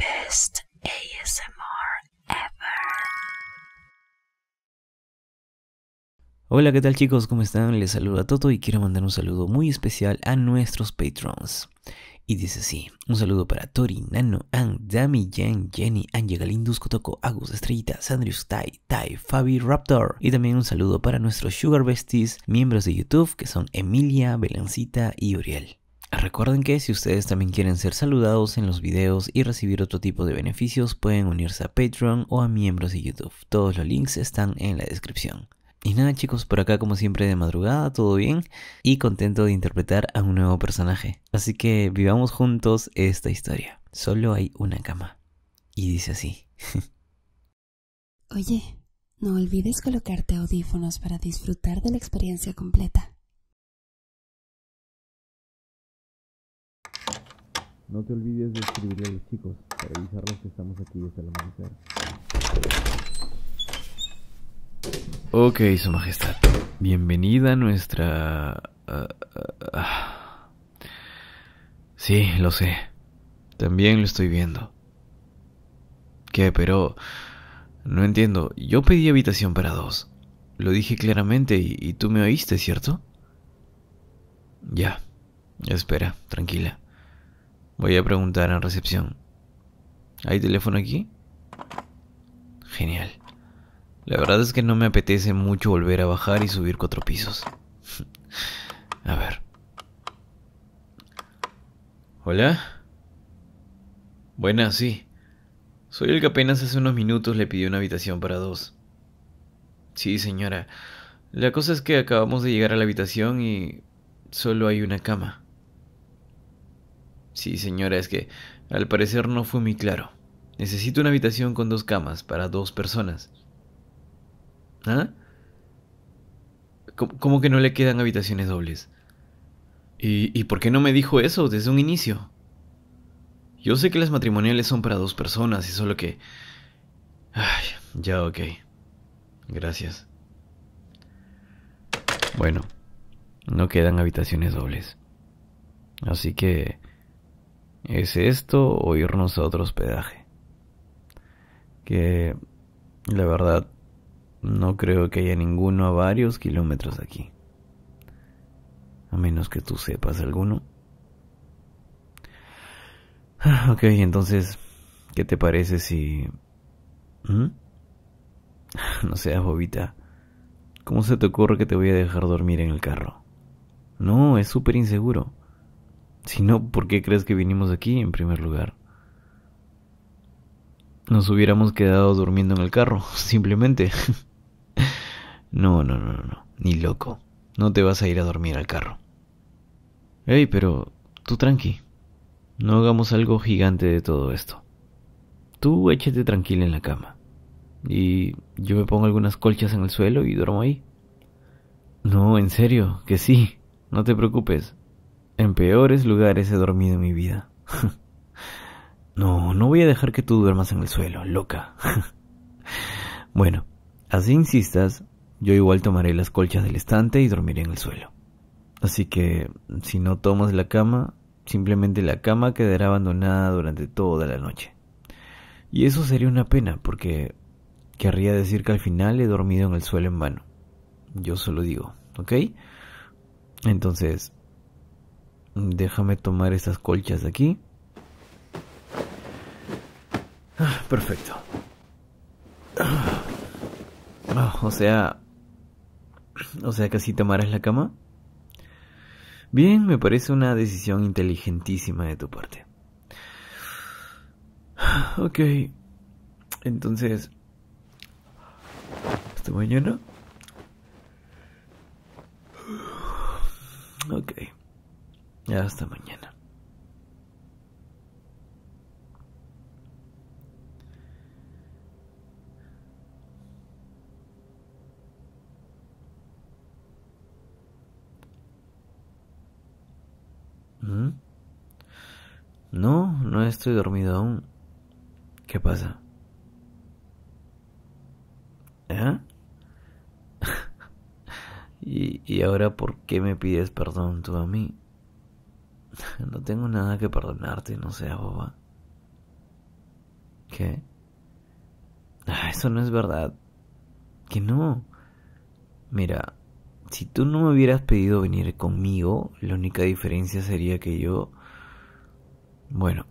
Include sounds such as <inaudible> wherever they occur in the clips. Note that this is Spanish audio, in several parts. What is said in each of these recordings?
best ASMR ever. Hola, ¿qué tal chicos? ¿Cómo están? Les a Toto y quiero mandar un saludo muy especial a nuestros patrons. Y dice así, un saludo para Tori, Nano, Ann, Dami, Jen, Jenny, Ángel, Galindus, Kotoko, Agus, Estrellita, Sandrius, Tai, Tai, Fabi, Raptor. Y también un saludo para nuestros Sugar Besties, miembros de YouTube, que son Emilia, Belancita y Uriel. Recuerden que si ustedes también quieren ser saludados en los videos y recibir otro tipo de beneficios, pueden unirse a Patreon o a miembros de YouTube. Todos los links están en la descripción. Y nada chicos, por acá como siempre de madrugada, todo bien y contento de interpretar a un nuevo personaje. Así que vivamos juntos esta historia. Solo hay una cama. Y dice así. <laughs> Oye, no olvides colocarte audífonos para disfrutar de la experiencia completa. No te olvides de escribirle a los chicos para avisarles que estamos aquí desde el amanecer. Ok, Su Majestad. Bienvenida a nuestra... Ah, ah, ah. Sí, lo sé. También lo estoy viendo. ¿Qué? Pero... No entiendo. Yo pedí habitación para dos. Lo dije claramente y tú me oíste, ¿cierto? Ya. Espera, tranquila. Voy a preguntar en recepción. ¿Hay teléfono aquí? Genial. La verdad es que no me apetece mucho volver a bajar y subir cuatro pisos. <laughs> a ver. ¿Hola? Buena, sí. Soy el que apenas hace unos minutos le pidió una habitación para dos. Sí, señora. La cosa es que acabamos de llegar a la habitación y solo hay una cama. Sí, señora, es que al parecer no fue muy claro. Necesito una habitación con dos camas para dos personas. ¿Ah? ¿Cómo, que no le quedan habitaciones dobles? ¿Y, por qué no me dijo eso desde un inicio? Yo sé que las matrimoniales son para dos personas y solo que... Ay, ya ok. Gracias. Bueno, no quedan habitaciones dobles. Así que ¿Es esto o irnos a otro hospedaje? Que la verdad no creo que haya ninguno a varios kilómetros aquí. A menos que tú sepas alguno. <sighs> Ok, entonces, ¿qué te parece si... ¿Mm? <laughs> No seas bobita. ¿Cómo se te ocurre que te voy a dejar dormir en el carro? No, es súper inseguro. Si no, ¿por qué crees que vinimos aquí en primer lugar? Nos hubiéramos quedado durmiendo en el carro, <laughs> simplemente. <laughs> no, no, no, no, ni loco. No te vas a ir a dormir al carro. Ey, pero tú tranqui. No hagamos algo gigante de todo esto. Tú échate tranquila en la cama. Y yo me pongo algunas colchas en el suelo y duermo ahí. No, en serio, que sí. No te preocupes. En peores lugares he dormido en mi vida. <laughs> no, no voy a dejar que tú duermas en el suelo, loca. <laughs> bueno, así insistas, yo igual tomaré las colchas del estante y dormiré en el suelo. Así que, si no tomas la cama, simplemente la cama quedará abandonada durante toda la noche. Y eso sería una pena, porque querría decir que al final he dormido en el suelo en vano. Yo solo digo, ¿ok? Entonces, Déjame tomar esas colchas de aquí. Ah, perfecto. Ah, o sea... O sea casi tomarás la cama. Bien, me parece una decisión inteligentísima de tu parte. Ah, ok. Entonces... muy ¿este mañana? Ok. Hasta mañana. ¿Mm? No, no estoy dormido aún. ¿Qué pasa? ¿Ah? <laughs> ¿Y, ¿Y ahora por qué me pides perdón tú a mí? No tengo nada que perdonarte, no seas boba. ¿Qué? Ah, eso no es verdad. Que no. Mira, si tú no me hubieras pedido venir conmigo, la única diferencia sería que yo... Bueno,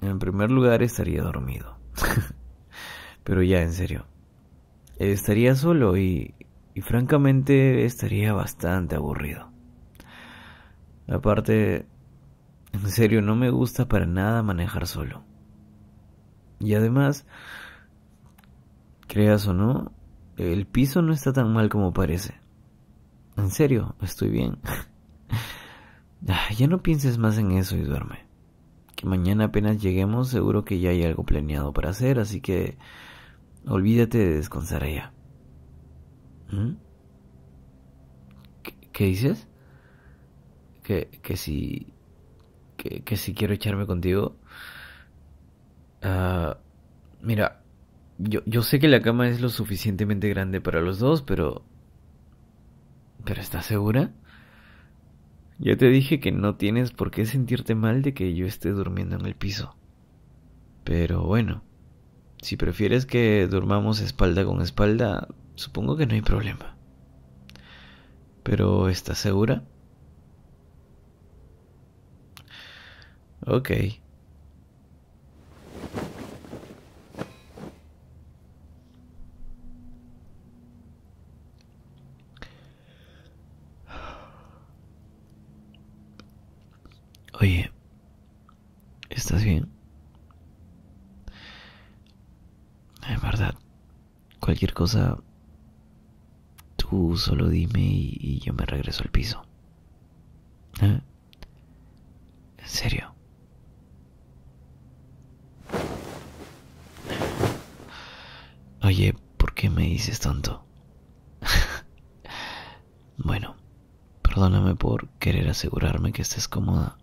en primer lugar estaría dormido. <laughs> Pero ya, en serio. Estaría solo y, y francamente estaría bastante aburrido. Aparte, en serio, no me gusta para nada manejar solo. Y además, creas o no, el piso no está tan mal como parece. En serio, estoy bien. <laughs> Ah, ya no pienses más en eso y duerme. Que mañana apenas lleguemos seguro que ya hay algo planeado para hacer, así que olvídate de descansar allá. ¿Mm? ¿Qué, dices? Que, que si que, si quiero echarme contigo. Ah, mira, yo, yo sé que la cama es lo suficientemente grande para los dos, pero... ¿Pero estás segura? Ya te dije que no tienes por qué sentirte mal de que yo esté durmiendo en el piso. Pero bueno, si prefieres que durmamos espalda con espalda, supongo que no hay problema. Pero ¿estás segura? Ok. Oye, ¿estás bien? En verdad, cualquier cosa, tú solo dime y, y yo me regreso al piso. ¿Eh? es tonto. <laughs> bueno, perdóname por querer asegurarme que estés cómoda.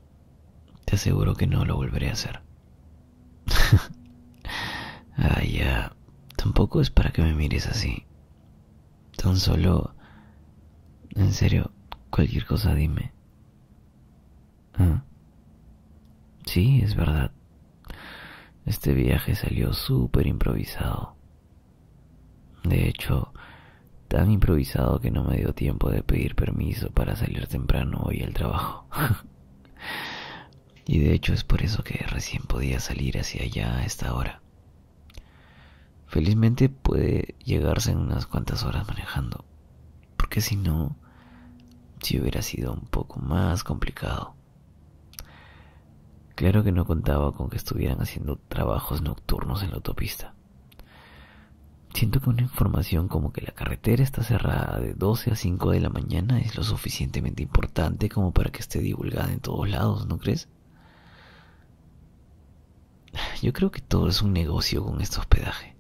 Te aseguro que no lo volveré a hacer. <laughs> ah, ya. Tampoco es para que me mires así. Tan solo... En serio, cualquier cosa dime. Ah. Sí, es verdad. Este viaje salió súper improvisado. De hecho, tan improvisado que no me dio tiempo de pedir permiso para salir temprano hoy al trabajo. <laughs> y de hecho es por eso que recién podía salir hacia allá a esta hora. Felizmente puede llegarse en unas cuantas horas manejando, porque si no, si hubiera sido un poco más complicado. Claro que no contaba con que estuvieran haciendo trabajos nocturnos en la autopista. Siento que una información como que la carretera está cerrada de 12 a 5 de la mañana es lo suficientemente importante como para que esté divulgada en todos lados, ¿no crees? Yo creo que todo es un negocio con este hospedaje.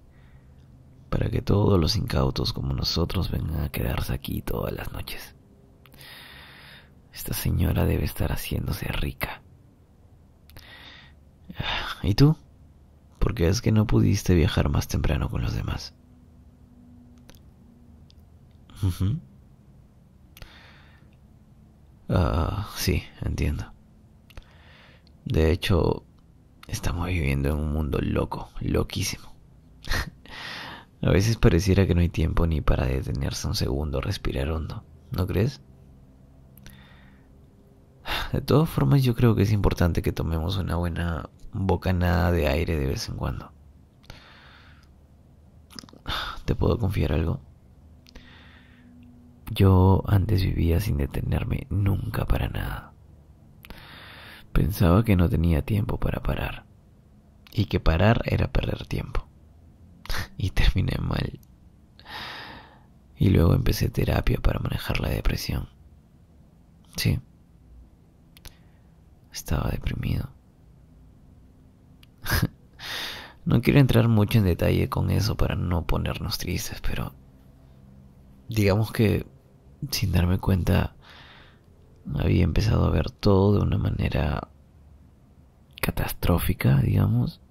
Para que todos los incautos como nosotros vengan a quedarse aquí todas las noches. Esta señora debe estar haciéndose rica. Ah, ¿Y tú? qué es que no pudiste viajar más temprano con los demás. Ah, sí, entiendo. De hecho, estamos viviendo en un mundo loco, loquísimo. <laughs> a veces pareciera que no hay tiempo ni para detenerse un segundo, respirar hondo, ¿no crees? De todas formas, yo creo que es importante que tomemos una buena bocanada de aire de vez en cuando. ¿Te puedo confiar algo? Yo antes vivía sin detenerme nunca para nada. Pensaba que no tenía tiempo para parar y que parar era perder tiempo. <laughs> Y terminé mal. Y luego empecé terapia para manejar la depresión. Sí. Estaba deprimido. <laughs> no quiero entrar mucho en detalle con eso para no ponernos tristes, pero digamos que sin darme cuenta, había empezado a ver todo de una manera catastrófica, digamos.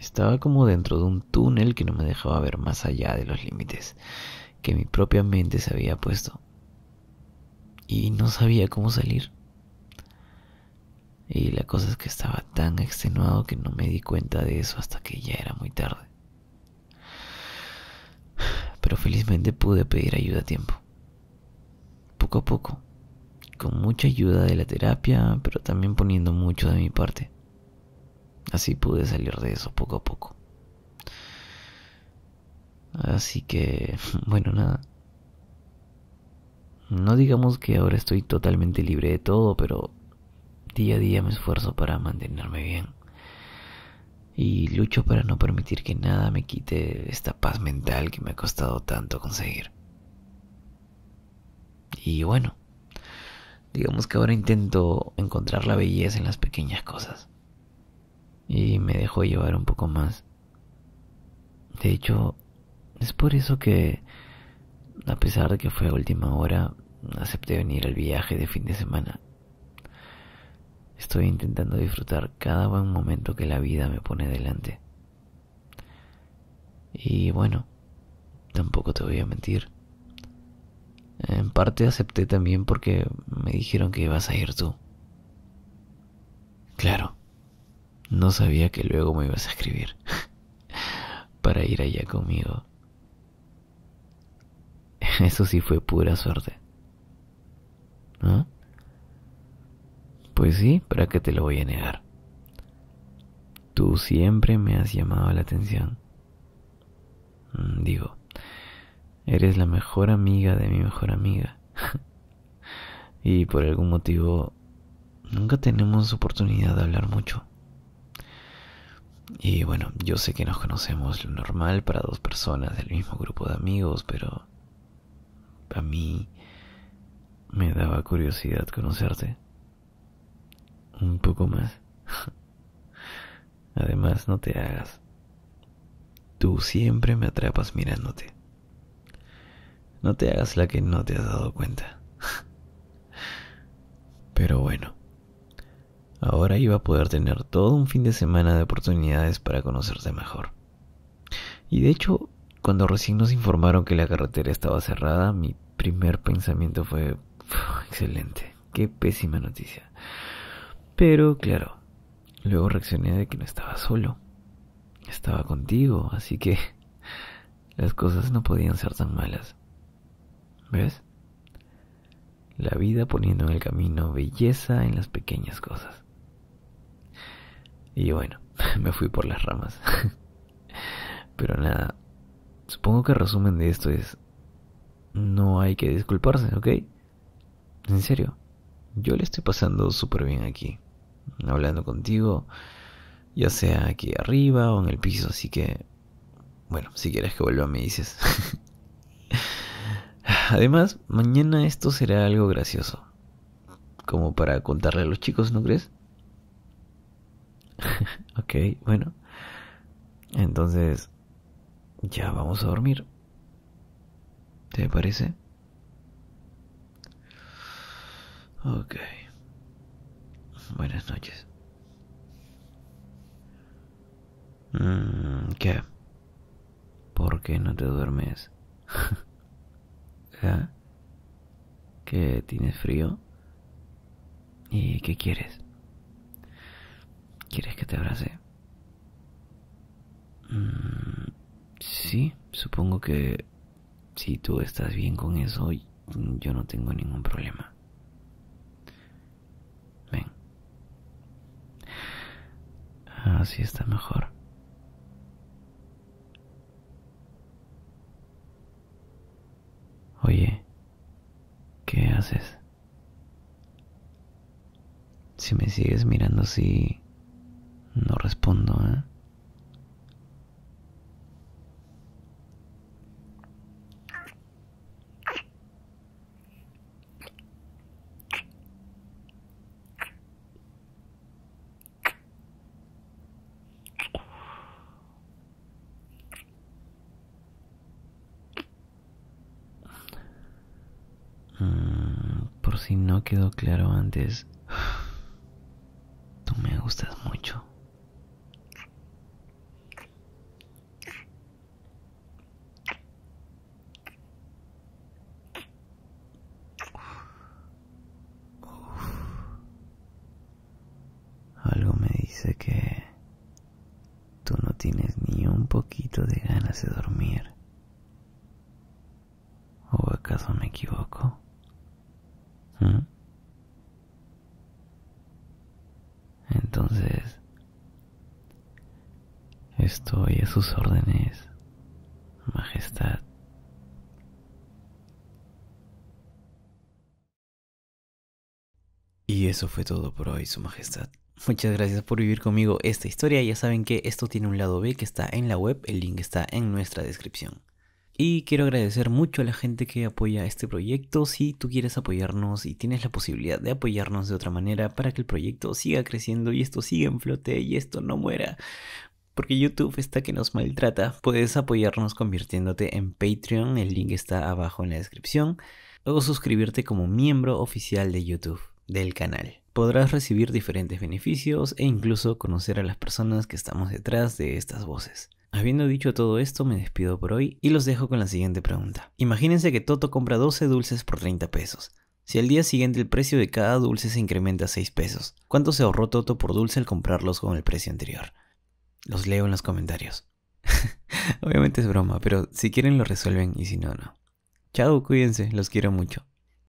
Estaba como dentro de un túnel que no me dejaba ver más allá de los límites que mi propia mente se había puesto. Y no sabía cómo salir. Y la cosa es que estaba tan extenuado que no me di cuenta de eso hasta que ya era muy tarde. Pero felizmente pude pedir ayuda a tiempo poco a poco, con mucha ayuda de la terapia, pero también poniendo mucho de mi parte. Así pude salir de eso poco a poco. Así que, <laughs> bueno, nada. No digamos que ahora estoy totalmente libre de todo, pero día a día me esfuerzo para mantenerme bien. Y lucho para no permitir que nada me quite esta paz mental que me ha costado tanto conseguir. Y bueno, digamos que ahora intento encontrar la belleza en las pequeñas cosas. Y me dejo llevar un poco más. De hecho, es por eso que, a pesar de que fue a última hora, acepté venir al viaje de fin de semana. Estoy intentando disfrutar cada buen momento que la vida me pone delante. Y bueno, tampoco te voy a mentir. En parte acepté también porque me dijeron que ibas a ir tú. Claro, no sabía que luego me ibas a escribir <laughs> para ir allá conmigo. <laughs> Eso sí fue pura suerte. ¿No? Pues sí, ¿para qué te lo voy a negar? Tú siempre me has llamado la atención. Mm, digo, Eres la mejor amiga de mi mejor amiga. <laughs> y por algún motivo nunca tenemos oportunidad de hablar mucho. Y bueno, yo sé que nos conocemos lo normal para dos personas del mismo grupo de amigos, pero a mí me daba curiosidad conocerte. Un poco más. <laughs> Además, no te hagas. Tú siempre me atrapas mirándote. No te hagas la que no te has dado cuenta. <laughs> Pero bueno, ahora iba a poder tener todo un fin de semana de oportunidades para conocerte mejor. Y de hecho, cuando recién nos informaron que la carretera estaba cerrada, mi primer pensamiento fue, excelente, qué pésima noticia. Pero claro, luego reaccioné de que no estaba solo, estaba contigo, así que <laughs> las cosas no podían ser tan malas. ¿Ves? La vida poniendo en el camino belleza en las pequeñas cosas. Y bueno, <laughs> me fui por las ramas. <laughs> Pero nada, supongo que el resumen de esto es... No hay que disculparse, ¿ok? En serio, yo le estoy pasando súper bien aquí. Hablando contigo, ya sea aquí arriba o en el piso, así que... Bueno, si quieres que vuelva me dices. <laughs> Además, mañana esto será algo gracioso. Como para contarle a los chicos, ¿no crees? <laughs> ok, bueno. Entonces, ya vamos a dormir. ¿Te parece? Ok. Buenas noches. Mm, ¿Qué? ¿Por qué no te duermes? <laughs> ¿Que tienes frío? ¿Y qué quieres? ¿Quieres que te abrace? Mm, sí, supongo que si tú estás bien con eso, yo no tengo ningún problema. Ven. Así está mejor. Si me sigues mirando así, no respondo, ¿eh? si no quedó claro antes, tú me gustas mucho. Algo me dice que tú no tienes ni un poquito de ganas de dormir. ¿O acaso me equivoco? Estoy a sus órdenes, Majestad. Y eso fue todo por hoy, Su Majestad. Muchas gracias por vivir conmigo esta historia. Ya saben que esto tiene un lado B que está en la web, el link está en nuestra descripción. Y quiero agradecer mucho a la gente que apoya este proyecto. Si tú quieres apoyarnos y tienes la posibilidad de apoyarnos de otra manera para que el proyecto siga creciendo y esto siga en flote y esto no muera, porque YouTube está que nos maltrata, puedes apoyarnos convirtiéndote en Patreon, el link está abajo en la descripción, o suscribirte como miembro oficial de YouTube del canal. Podrás recibir diferentes beneficios e incluso conocer a las personas que estamos detrás de estas voces. Habiendo dicho todo esto, me despido por hoy y los dejo con la siguiente pregunta. Imagínense que Toto compra 12 dulces por 30 pesos. Si al día siguiente el precio de cada dulce se incrementa a 6 pesos, ¿cuánto se ahorró Toto por dulce al comprarlos con el precio anterior? Los leo en los comentarios. <laughs> Obviamente es broma, pero si quieren lo resuelven y si no, no. Chau, cuídense, los quiero mucho.